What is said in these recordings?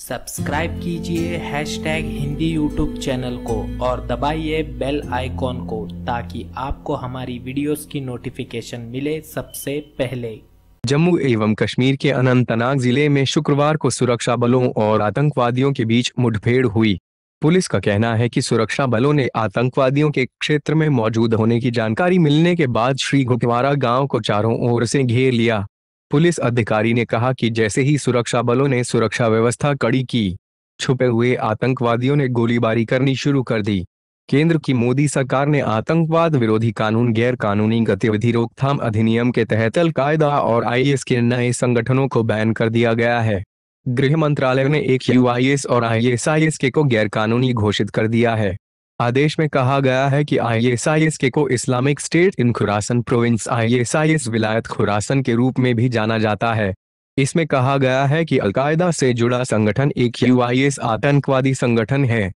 subscribe कीजिए tag Hindi YouTube channel को और दबाइए बेल आइकॉन को ताकि आपको हमारी वीडियोस की नोटिफिकेशन मिले सबसे पहले जम्मू एवं कश्मीर के अनंतनाग जिले में शुक्रवार को सुरक्षा बलों और आतंकवादियों के बीच मुठभेड़ हुई पुलिस का कहना है कि सुरक्षा बलों ने आतंकवादियों के क्षेत्र में मौजूद होने की जानकारी मिलने के बाद श्री गुटवारा गांव को चारों ओर से घेर लिया पुलिस अधिकारी ने कहा कि जैसे ही सुरक्षा बलों ने सुरक्षा व्यवस्था कड़ी की छुपे हुए आतंकवादियों ने गोलीबारी करनी शुरू कर दी केंद्र की मोदी सरकार ने आतंकवाद विरोधी कानून गैर कानूनी गतिविधि रोकथाम अधिनियम के तहत अलकायदा और आईएस के नए संगठनों को बैन कर दिया गया है गृह मंत्रालय ने एक यूआईएस और आईएसआईएस के को गैर कानूनी घोषित कर दिया है आदेश में कहा गया है कि आईएसआईएस के को Islamic state in Khorasan province ISIS विलायत खुरासन के रूप में भी जाना जाता है इसमें कहा गया है कि अलकायदा से जुड़ा संगठन एक यूआईएस आतंकवादी संगठन है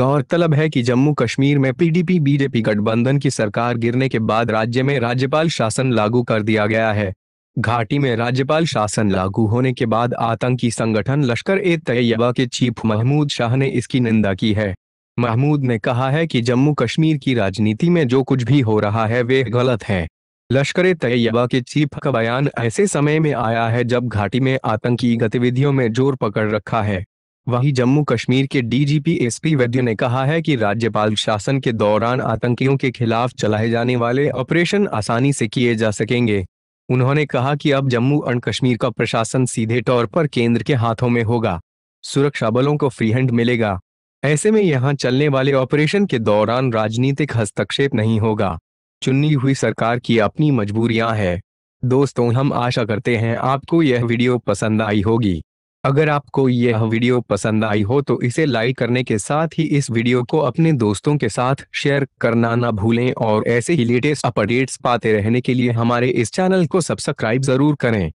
गौरतलब है कि जम्मू कश्मीर में पीडीपी बीजेपी गठबंधन की सरकार गिरने के बाद राज्य में राज्यपाल शासन लागू कर दिया गया है घाटी में राज्यपाल शासन लागू होने के बाद आतंकी संगठन लश्कर ए तैयबा के चीफ महमूद शाह ने इसकी निंदा की है महमूद ने कहा है कि जम्मू कश्मीर की राजनीति में जो कुछ भी हो रहा है वे गलत है लश्कर तैयबा के चीफ का बयान ऐसे समय में आया है जब घाटी में आतंकी गतिविधियों में जोर पकड़ रखा है वहीं जम्मू कश्मीर के डीजीपी एसपी वैद्य ने कहा है कि राज्यपाल शासन के दौरान आतंकियों के खिलाफ चलाए जाने वाले ऑपरेशन आसानी से किए जा सकेंगे उन्होंने कहा कि अब जम्मू एंड कश्मीर का प्रशासन सीधे तौर पर केंद्र के हाथों में होगा सुरक्षा बलों को फ्री हैंड मिलेगा ऐसे में यहां चलने वाले ऑपरेशन के दौरान राजनीतिक हस्तक्षेप नहीं होगा चुनी हुई सरकार की अपनी मजबूरियां हैं दोस्तों हम आशा करते हैं आपको यह वीडियो पसंद आई होगी अगर आपको यह वीडियो पसंद आई हो तो इसे लाइक करने के साथ ही इस वीडियो को अपने दोस्तों के साथ शेयर करना ना भूलें और ऐसे ही लेटेस्ट अपडेट्स पाते रहने के लिए हमारे इस चैनल को सब्सक्राइब जरूर करें